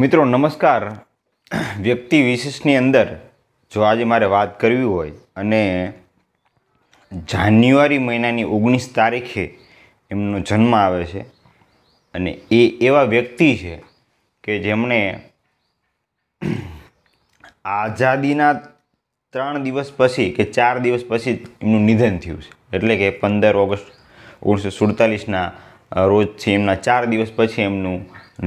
મિત્રો નમસ્કાર વ્યક્તિ વિશેષની અંદર જો આજે મારે વાત કરવી હોય અને જાન્યુઆરી મહિનાની ઓગણીસ તારીખે એમનો જન્મ આવે છે અને એ એવા વ્યક્તિ છે કે જેમણે આઝાદીના ત્રણ દિવસ પછી કે ચાર દિવસ પછી એમનું નિધન થયું છે એટલે કે પંદર ઓગસ્ટ ઓગણીસો સુડતાલીસના રોજથી એમના ચાર દિવસ પછી એમનું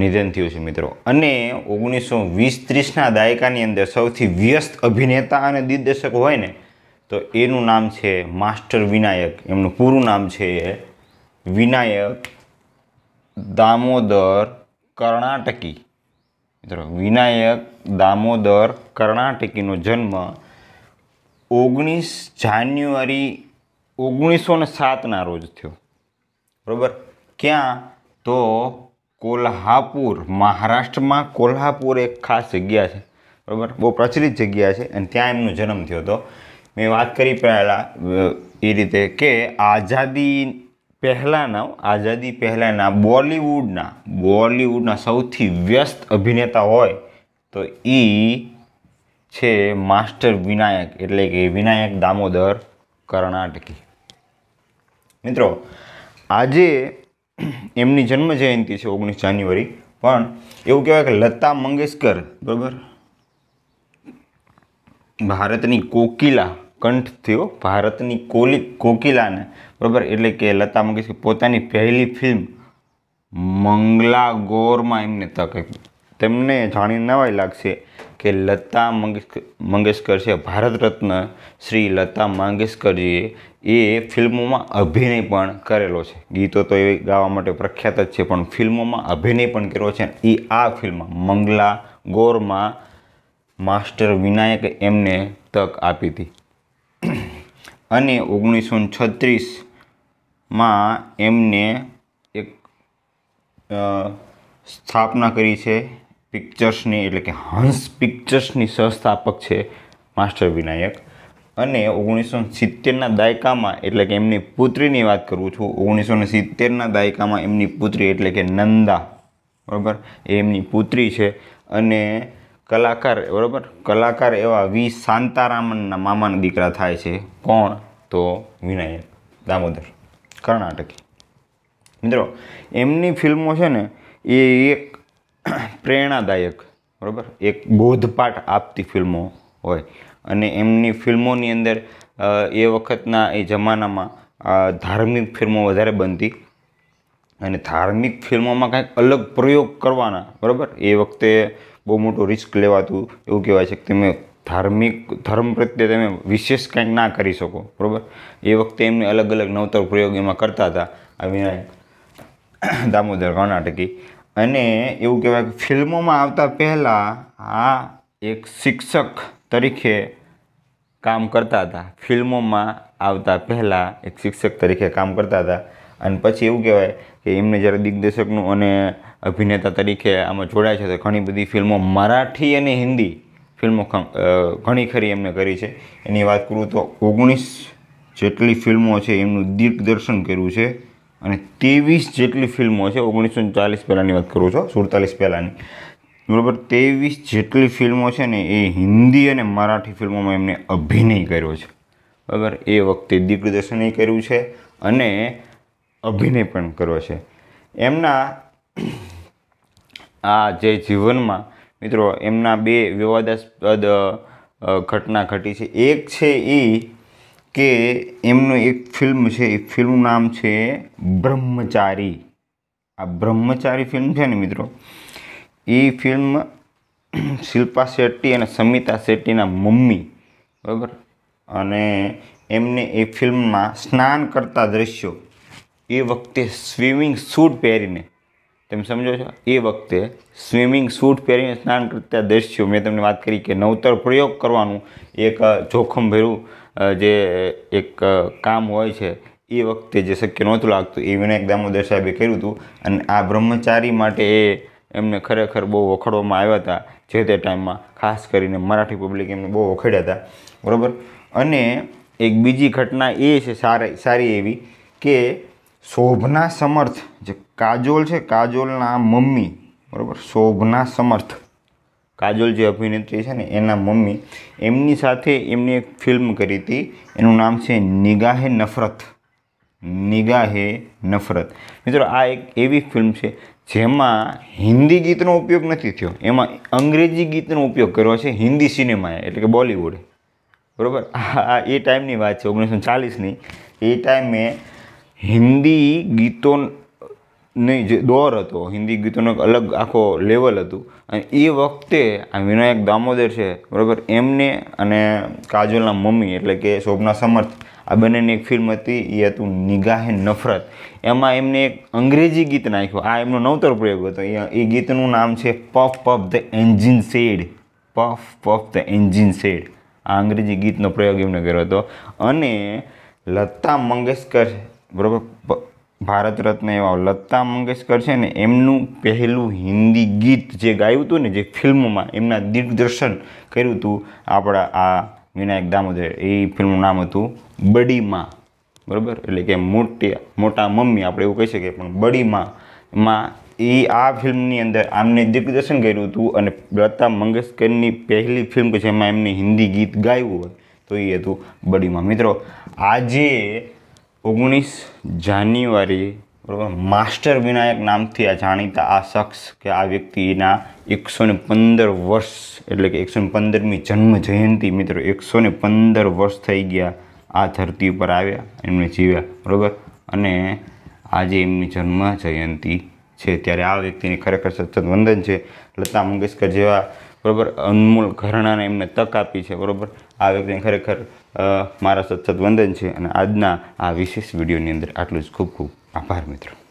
નિધન થયું છે મિત્રો અને ઓગણીસો વીસ ત્રીસના દાયકાની અંદર સૌથી વ્યસ્ત અભિનેતા અને દિગ્દર્શક હોય ને તો એનું નામ છે માસ્ટર વિનાયક એમનું પૂરું નામ છે વિનાયક દામોદર કર્ણાટકી મિત્રો વિનાયક દામોદર કર્ણાટકીનો જન્મ ઓગણીસ જાન્યુઆરી ઓગણીસો ને સાતના રોજ થયો બરાબર ક્યાં તો કોલ્હાપુર મહારાષ્ટ્રમાં કોલ્હાપુર એક ખાસ જગ્યા છે બરાબર બહુ પ્રચલિત જગ્યા છે અને ત્યાં એમનો જન્મ થયો હતો મેં વાત કરી પહેલાં એ રીતે કે આઝાદી પહેલાંના આઝાદી પહેલાંના બોલિવૂડના બોલિવૂડના સૌથી વ્યસ્ત અભિનેતા હોય તો એ છે માસ્ટર વિનાયક એટલે કે વિનાયક દામોદર કર્ણાટકી મિત્રો આજે એમની જન્મ જયંતિ છે ઓગણીસ જાન્યુઆરી પણ એવું કહેવાય કે લતા મંગેશકર બરાબર ભારતની કોકિલા કંઠ થયો ભારતની કોલી કોકિલાને બરાબર એટલે કે લતા મંગેશકર પોતાની પહેલી ફિલ્મ મંગલાગોરમાં એમને તક તેમને જાણીને નવાઈ લાગશે કે લતા મંગેશકર મંગેશકર છે ભારત રત્ન શ્રી લતા મંગેશકરજીએ એ ફિલ્મોમાં અભિનય પણ કરેલો છે ગીતો તો એ ગાવા માટે પ્રખ્યાત જ છે પણ ફિલ્મોમાં અભિનય પણ કર્યો છે એ આ ફિલ્મ મંગલા ગોરમાં માસ્ટર વિનાયક એમને તક આપી હતી અને ઓગણીસો છત્રીસમાં એમને એક સ્થાપના કરી છે પિક્ચર્સની એટલે કે હંસ પિક્ચર્સની સહસ્થાપક છે માસ્ટર વિનાયક અને ઓગણીસો સિત્તેરના દાયકામાં એટલે કે એમની પુત્રીની વાત કરું છું ઓગણીસો સિત્તેરના દાયકામાં એમની પુત્રી એટલે કે નંદા બરાબર એ એમની પુત્રી છે અને કલાકાર બરાબર કલાકાર એવા વી શાંતારામનના મામાના દીકરા થાય છે કોણ તો વિનાયક દામોદર કર્ણાટકી મિત્રો એમની ફિલ્મો છે ને એ એક પ્રેરણાદાયક બરાબર એક બોધપાઠ આપતી ફિલ્મો હોય અને એમની ફિલ્મોની અંદર એ વખતના એ જમાનામાં ધાર્મિક ફિલ્મો વધારે બનતી અને ધાર્મિક ફિલ્મોમાં કાંઈક અલગ પ્રયોગ કરવાના બરાબર એ વખતે બહુ મોટું રિસ્ક લેવાતું એવું કહેવાય છે કે તમે ધાર્મિક ધર્મ પ્રત્યે તમે વિશેષ કંઈક ના કરી શકો બરાબર એ વખતે એમને અલગ અલગ નવતર પ્રયોગ એમાં કરતા હતા આ દામોદર કર્ણાટકી અને એવું કહેવાય કે ફિલ્મોમાં આવતા પહેલાં આ એક શિક્ષક તરીકે કામ કરતા હતા ફિલ્મોમાં આવતા પહેલાં એક શિક્ષક તરીકે કામ કરતા હતા અને પછી એવું કહેવાય કે એમને જ્યારે દિગ્દર્શકનું અને અભિનેતા તરીકે આમાં જોડાય છે તો ઘણી બધી ફિલ્મો મરાઠી અને હિન્દી ફિલ્મો ઘણી ખરી એમને કરી છે એની વાત કરું તો ઓગણીસ જેટલી ફિલ્મો છે એમનું દિગ્દર્શન કર્યું છે અને ત્રેવીસ જેટલી ફિલ્મો છે ઓગણીસો ચાલીસ પહેલાંની વાત કરું છું સુડતાલીસ પહેલાંની બરાબર તેવીસ જેટલી ફિલ્મો છે ને એ હિન્દી અને મરાઠી ફિલ્મોમાં એમને અભિનય કર્યો છે બરાબર એ વખતે દિગ્દર્શનય કર્યું છે અને અભિનય પણ કર્યો છે એમના આ જે જીવનમાં મિત્રો એમના બે વિવાદાસ્પદ ઘટના ઘટી છે એક છે એ કે એમનું એક ફિલ્મ છે એ ફિલ્મનું નામ છે બ્રહ્મચારી આ બ્રહ્મચારી ફિલ્મ છે ને મિત્રો એ ફિલ્મ શિલ્પા શેટ્ટી અને સમિતા શેટ્ટીના મમ્મી બરાબર અને એમને એ ફિલ્મમાં સ્નાન કરતા દ્રશ્યો એ વખતે સ્વિમિંગ સૂટ પહેરીને તમે સમજો છો એ વખતે સ્વિમિંગ સૂટ પહેરીને સ્નાન કરતા દ્રશ્યો મેં તમને વાત કરી કે નવતર પ્રયોગ કરવાનું એક જોખમભર્યું જે એક કામ હોય છે એ વખતે જે શક્ય નહોતું લાગતું એ વિનાયક દામોદર સાહેબે કર્યું હતું અને આ બ્રહ્મચારી માટે એ એમને ખરેખર બહુ વખોડવામાં આવ્યા હતા જે તે ટાઈમમાં ખાસ કરીને મરાઠી પબ્લિક એમને બહુ વખોડ્યા હતા બરાબર અને એક બીજી ઘટના એ છે સારી સારી એવી કે શોભના સમર્થ જે કાજોલ છે કાજોલના મમ્મી બરાબર શોભના સમર્થ કાજોલ જે અભિનેત્રી છે ને એના મમ્મી એમની સાથે એમની એક ફિલ્મ કરી હતી એનું નામ છે નિગાહે નફરત નિગાહે નફરત મિત્રો આ એક એવી ફિલ્મ છે જેમાં હિન્દી ગીતનો ઉપયોગ નથી થયો એમાં અંગ્રેજી ગીતનો ઉપયોગ કર્યો છે હિન્દી સિનેમાએ એટલે કે બોલિવૂડે બરાબર આ એ ટાઈમની વાત છે ઓગણીસો ચાલીસની એ ટાઈમે હિન્દી ગીતો નહીં જે દોર હતો હિન્દી ગીતોનો એક અલગ આખો લેવલ હતું અને એ વખતે આ વિનાયક દામોદર છે બરાબર એમને અને કાજોલના મમ્મી એટલે કે શોભના સમર્થ આ બંનેની એક ફિલ્મ હતી એ હતું નિગાહે નફરત એમાં એમને એક અંગ્રેજી ગીત નાખ્યું આ એમનો નવતર પ્રયોગ હતો એ ગીતનું નામ છે puff puff the engine said puff puff the engine said આ અંગ્રેજી ગીતનો પ્રયોગ એમને કર્યો હતો અને લતા મંગેશકર બરાબર ભારત રત્ન એવા લતા મંગેશકર છે ને એમનું પહેલું હિન્દી ગીત જે ગાયું હતું ને જે ફિલ્મમાં એમના દિગ્દર્શન કર્યું હતું આપણા આ વિનાયક દામોદર એ ફિલ્મનું નામ હતું બડી બરાબર એટલે કે મોટી મોટા મમ્મી આપણે એવું કહી શકીએ પણ બડી માં એ આ ફિલ્મની અંદર આમને દિગ્દર્શન કર્યું હતું અને લતા મંગેશકરની પહેલી ફિલ્મ કે જેમાં એમને હિન્દી ગીત ગાયું હોય તો એ હતું બડીમાં મિત્રો આજે ઓગણીસ જાન્યુઆરી બરાબર માસ્ટર વિનાયક નામથી આ જાણીતા આ શખ્સ કે આ વ્યક્તિના એકસો ને પંદર વર્ષ એટલે કે એકસો ને પંદરમી જન્મ જયંતિ મિત્રો એકસો ને પંદર વર્ષ થઈ ગયા આ ધરતી ઉપર આવ્યા એમને જીવ્યા બરાબર અને આજે એમની જન્મ જયંતિ છે ત્યારે આ વ્યક્તિને ખરેખર સતત વંદન છે લતા મંગેશકર જેવા બરાબર અનમોલ ઘરણાને એમને તક આપી છે બરાબર આ વ્યક્તિને ખરેખર મારા સત્સદ વંદન છે અને આજના આ વિશેષ વિડીયોની અંદર આટલું જ ખૂબ ખૂબ આભાર મિત્રો